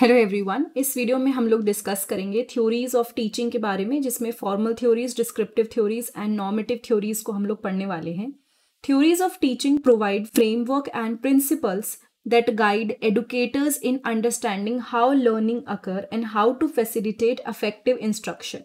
Hello everyone इस video में हम लोग डिस्कस करेंगे थ्योरीज ऑफ टीचिंग के बारे में जिसमें formal theories descriptive theories and normative theories को हम लोग पढ़ने वाले हैं theories of teaching provide framework and principles that guide educators in understanding how learning occur and how to facilitate effective instruction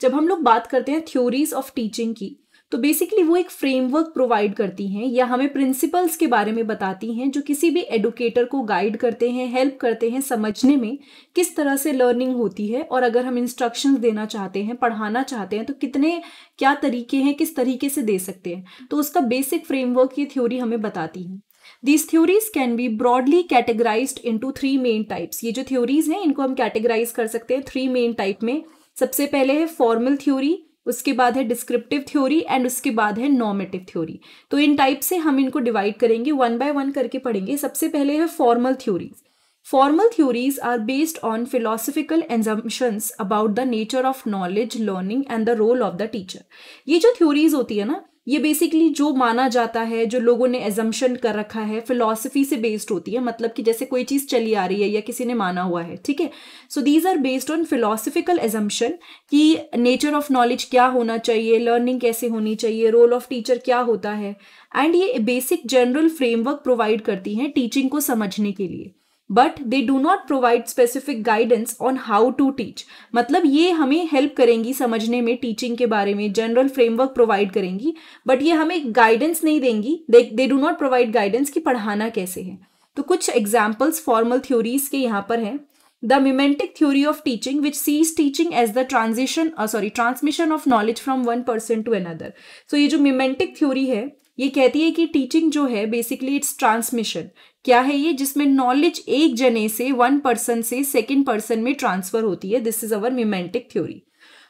जब हम लोग बात करते हैं थ्योरीज ऑफ टीचिंग की तो बेसिकली वो एक फ्रेमवर्क प्रोवाइड करती हैं या हमें प्रिंसिपल्स के बारे में बताती हैं जो किसी भी एडुकेटर को गाइड करते हैं हेल्प करते हैं समझने में किस तरह से लर्निंग होती है और अगर हम इंस्ट्रक्शन देना चाहते हैं पढ़ाना चाहते हैं तो कितने क्या तरीके हैं किस तरीके से दे सकते हैं तो उसका बेसिक फ्रेमवर्क ये थ्योरी हमें बताती है these theories can be broadly categorize into three main types ये जो थ्योरीज हैं इनको हम कैटेगराइज कर सकते हैं थ्री मेन टाइप में सबसे पहले है फॉर्मल थ्योरी उसके बाद है डिस्क्रिप्टिव थ्योरी एंड उसके बाद है नॉर्मेटिव थ्योरी तो इन टाइप से हम इनको डिवाइड करेंगे वन बाय वन करके पढ़ेंगे सबसे पहले है formal theories formal theories are based on philosophical assumptions about the nature of knowledge learning and the role of the teacher ये जो थ्योरीज होती है ना ये बेसिकली जो माना जाता है जो लोगों ने एजम्पन कर रखा है फिलोसफी से बेस्ड होती है मतलब कि जैसे कोई चीज़ चली आ रही है या किसी ने माना हुआ है ठीक है so these are based on philosophical assumption कि नेचर ऑफ नॉलेज क्या होना चाहिए लर्निंग कैसे होनी चाहिए रोल ऑफ टीचर क्या होता है एंड ये बेसिक जनरल फ्रेमवर्क प्रोवाइड करती हैं टीचिंग को समझने के लिए but they do not provide specific guidance on how to teach मतलब ये हमें हेल्प करेंगी समझने में टीचिंग के बारे में जनरल फ्रेमवर्क प्रोवाइड करेंगी बट ये हमें गाइडेंस नहीं देंगी they do not provide guidance कि पढ़ाना कैसे है तो कुछ एग्जाम्पल्स फॉर्मल थ्योरीज के यहाँ पर हैं the mimetic theory of teaching which sees teaching as the transition sorry transmission of knowledge from one person to to so ये जो मिमेंटिक थ्योरी है ये कहती है कि टीचिंग जो है बेसिकली इट्स ट्रांसमिशन क्या है ये जिसमें नॉलेज एक जने से वन पर्सन से सेकेंड पर्सन में ट्रांसफर होती है this is our mimetic theory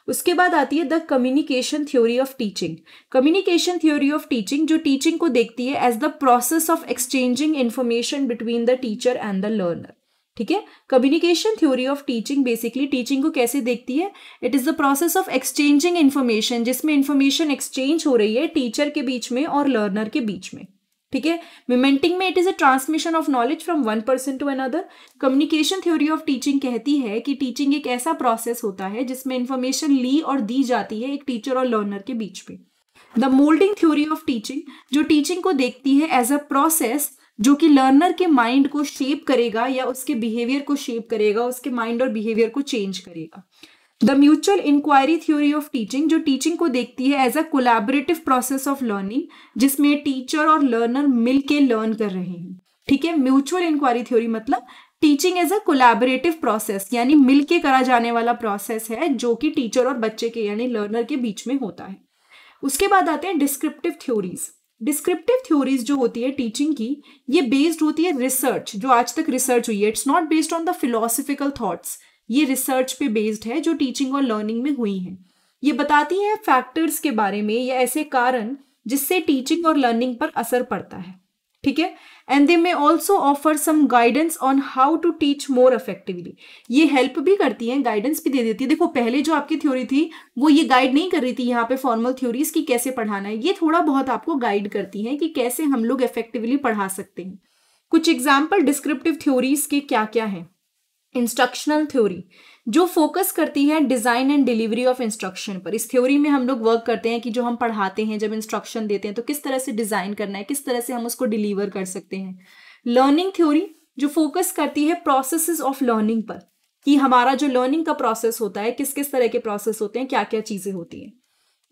उसके बाद आती है the communication theory of teaching communication theory of teaching जो टीचिंग को देखती है as the process of exchanging information between the teacher and the learner ठीक है communication theory of teaching basically teaching को कैसे देखती है it is the process of exchanging information जिसमें इन्फॉर्मेशन एक्सचेंज हो रही है टीचर के बीच में और लर्नर के बीच में ठीक है मिमेंटिंग में it is a transmission of knowledge from one person to another communication theory of teaching कहती है कि टीचिंग एक ऐसा प्रोसेस होता है जिसमें इंफॉर्मेशन ली और दी जाती है एक टीचर और लर्नर के बीच में the moulding theory of teaching जो टीचिंग को देखती है एज अ प्रोसेस जो कि लर्नर के माइंड को शेप करेगा या उसके बिहेवियर को शेप करेगा उसके माइंड और बिहेवियर को चेंज करेगा the mutual inquiry theory of teaching जो टीचिंग को देखती है as a collaborative process of learning जिसमें टीचर और लर्नर मिल के लर्न कर रहे हैं ठीक है म्यूचुअल इंक्वायरी थ्योरी मतलब teaching as a collaborative process यानी मिल के करा जाने वाला प्रोसेस है जो कि टीचर और बच्चे के यानी लर्नर के बीच में होता है उसके बाद आते हैं डिस्क्रिप्टिव थ्योरीज डिस्क्रिप्टिव थ्योरीज जो होती है टीचिंग की ये बेस्ड होती है रिसर्च जो आज तक रिसर्च हुई है it's not based on the philosophical thoughts ये रिसर्च पे बेस्ड है जो टीचिंग और लर्निंग में हुई है ये बताती है फैक्टर्स के बारे में या ऐसे कारण जिससे टीचिंग और लर्निंग पर असर पड़ता है ठीक है and they may also offer some guidance on how to teach more effectively ये हेल्प भी करती हैं गाइडेंस भी दे देती है देखो पहले जो आपकी थ्योरी थी वो ये गाइड नहीं कर रही थी यहाँ पे फॉर्मल थ्योरीज की कैसे पढ़ाना है ये थोड़ा बहुत आपको गाइड करती हैं कि कैसे हम लोग इफेक्टिवली पढ़ा सकते हैं कुछ एग्जाम्पल डिस्क्रिप्टिव थ्योरीज के क्या क्या हैं इंस्ट्रक्शनल थ्योरी जो फोकस करती है design and delivery of instruction पर इस थ्योरी में हम लोग वर्क करते हैं कि जो हम पढ़ाते हैं जब इंस्ट्रक्शन देते हैं तो किस तरह से डिज़ाइन करना है किस तरह से हम उसको डिलीवर कर सकते हैं लर्निंग थ्योरी जो फोकस करती है प्रोसेस ऑफ लर्निंग पर कि हमारा जो लर्निंग का प्रोसेस होता है किस किस तरह के प्रोसेस होते हैं क्या क्या चीज़ें होती हैं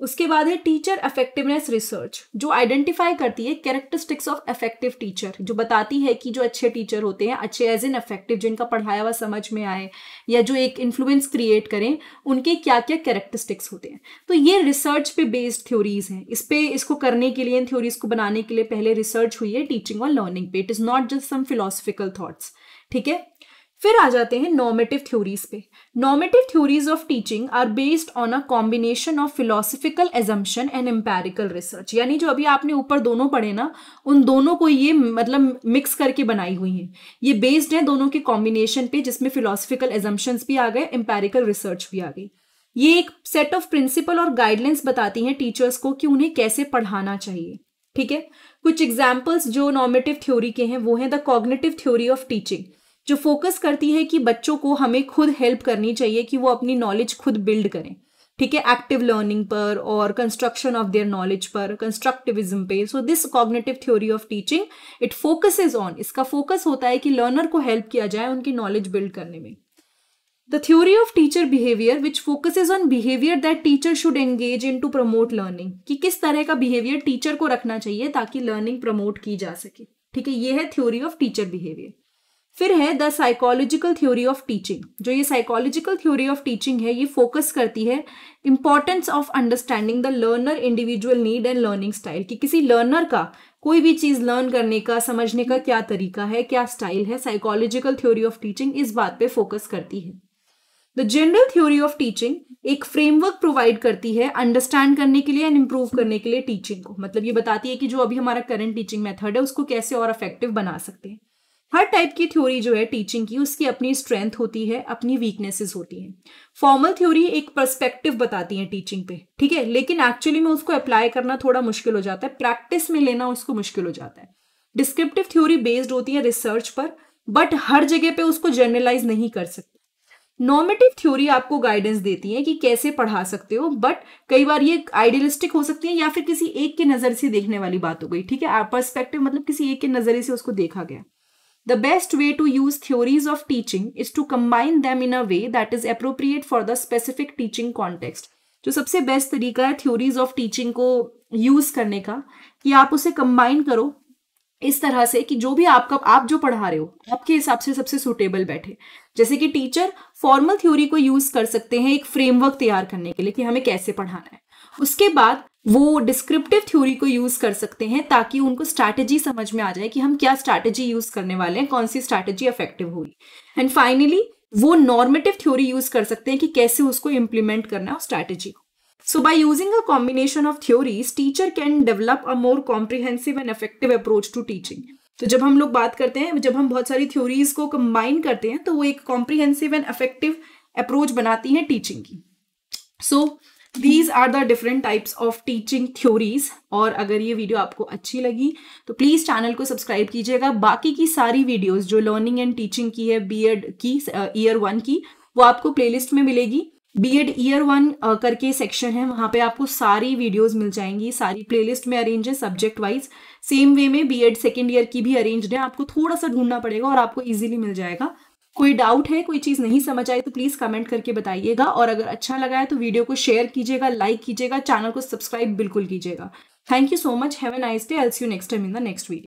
उसके बाद है टीचर अफेक्टिवनेस रिसर्च जो आइडेंटिफाई करती है कैरेक्टरिस्टिक्स ऑफ अफेक्टिव टीचर जो बताती है कि जो अच्छे टीचर होते हैं अच्छे एज इन अफेक्टिव जिनका पढ़ाया हुआ समझ में आए या जो एक इन्फ्लुएंस क्रिएट करें उनके क्या क्या कैरेक्टरिस्टिक्स होते हैं तो ये रिसर्च पे बेस्ड थ्योरीज हैं इस पर इसको करने के लिए इन थ्योरीज को बनाने के लिए पहले रिसर्च हुई है टीचिंग और लर्निंग पे it is not just some philosophical thoughts ठीक है फिर आ जाते हैं नॉर्मेटिव थ्योरीज पे normative theories of teaching are based on a combination of philosophical assumption and empirical research यानी जो अभी आपने ऊपर दोनों पढ़े ना उन दोनों को ये मतलब मिक्स करके बनाई हुई हैं ये बेस्ड हैं दोनों के कॉम्बिनेशन पे जिसमें फिलोसफिकल एजम्पन्स भी आ गए एम्पेरिकल रिसर्च भी आ गई ये एक सेट ऑफ प्रिंसिपल और गाइडलाइंस बताती हैं टीचर्स को कि उन्हें कैसे पढ़ाना चाहिए ठीक है कुछ एग्जाम्पल्स जो नॉर्मेटिव थ्योरी के हैं वो हैं the cognitive theory of teaching जो फोकस करती है कि बच्चों को हमें खुद हेल्प करनी चाहिए कि वो अपनी नॉलेज खुद बिल्ड करें ठीक है एक्टिव लर्निंग पर और कंस्ट्रक्शन ऑफ देयर नॉलेज पर कंस्ट्रक्टिविज्म पे so this cognitive theory of teaching it focuses on इसका फोकस होता है कि लर्नर को हेल्प किया जाए उनकी नॉलेज बिल्ड करने में the theory of teacher behaviour which focuses on behaviour that teacher should engage in to promote learning कि किस तरह का बिहेवियर टीचर को रखना चाहिए ताकि लर्निंग प्रमोट की जा सके ठीक है ये है थ्योरी ऑफ टीचर बिहेवियर फिर है the psychological theory of teaching जो ये साइकोलॉजिकल थ्योरी ऑफ टीचिंग है ये फोकस करती है importance of understanding the learner individual need and learning style कि किसी लर्नर का कोई भी चीज़ लर्न करने का समझने का क्या तरीका है क्या स्टाइल है साइकोलॉजिकल थ्योरी ऑफ टीचिंग इस बात पे फोकस करती है the general theory of teaching एक फ्रेमवर्क प्रोवाइड करती है अंडरस्टैंड करने के लिए एंड इम्प्रूव करने के लिए टीचिंग को मतलब ये बताती है कि जो अभी हमारा करंट टीचिंग मेथड है उसको कैसे और इफेक्टिव बना सकते हैं हर टाइप की थ्योरी जो है टीचिंग की उसकी अपनी स्ट्रेंथ होती है अपनी वीकनेसेस होती हैं फॉर्मल थ्योरी एक पर्सपेक्टिव बताती है टीचिंग पे ठीक है लेकिन एक्चुअली में उसको अप्लाई करना थोड़ा मुश्किल हो जाता है प्रैक्टिस में लेना उसको मुश्किल हो जाता है डिस्क्रिप्टिव थ्योरी बेस्ड होती है रिसर्च पर बट हर जगह पे उसको जर्नलाइज नहीं कर सकते नॉर्मेटिव थ्योरी आपको गाइडेंस देती है कि कैसे पढ़ा सकते हो बट कई बार ये आइडियलिस्टिक हो सकती है या फिर किसी एक के नज़र से देखने वाली बात हो गई ठीक है पर्सपेक्टिव मतलब किसी एक के नज़रिए से उसको देखा गया The best way to use theories of teaching is to combine them in a way that is appropriate for the specific teaching context. जो सबसे बेस्ट तरीका है थ्योरीज ऑफ टीचिंग को यूज करने का कि आप उसे कंबाइन करो इस तरह से कि जो भी आपका आप जो पढ़ा रहे हो आपके हिसाब से सबसे सुटेबल बैठे जैसे कि टीचर फॉर्मल थ्योरी को यूज कर सकते हैं एक फ्रेमवर्क तैयार करने के लिए कि हमें कैसे पढ़ाना है उसके बाद वो डिस्क्रिप्टिव थ्योरी को यूज़ कर सकते हैं ताकि उनको स्ट्रैटेजी समझ में आ जाए कि हम क्या स्ट्रैटेजी यूज़ करने वाले हैं कौन सी स्ट्रैटेजी इफेक्टिव होगी एंड फाइनली वो नॉर्मेटिव थ्योरी यूज़ कर सकते हैं कि कैसे उसको इम्प्लीमेंट करना है उस स्ट्रैटेजी को so by a combination of of teacher can develop a more more and and approach to teaching तो जब हम लोग बात करते हैं जब हम बहुत सारी थ्योरीज को कंबाइन करते हैं तो वो एक कॉम्प्रिहेंसिव एंड इफेक्टिव अप्रोच बनाती है टीचिंग की so so, these are the different types of teaching theories और अगर ये वीडियो आपको अच्छी लगी तो प्लीज़ चैनल को सब्सक्राइब कीजिएगा बाकी की सारी वीडियोज जो लर्निंग एंड टीचिंग की है एड की ईयर uh, वन की वो आपको प्लेलिस्ट में मिलेगी बी एड ईयर वन करके सेक्शन है वहाँ पे आपको सारी वीडियोस मिल जाएंगी सारी प्लेलिस्ट में अरेंज है सब्जेक्ट वाइज सेम वे में बी एड सेकेंड ईयर की भी अरेंज है आपको थोड़ा सा ढूंढना पड़ेगा और आपको ईजिली मिल जाएगा कोई डाउट है कोई चीज़ नहीं समझ आई तो प्लीज़ कमेंट करके बताइएगा और अगर अच्छा लगा है तो वीडियो को शेयर कीजिएगा लाइक कीजिएगा चैनल को सब्सक्राइब बिल्कुल कीजिएगा thank you so much have a nice day else you next time in the next video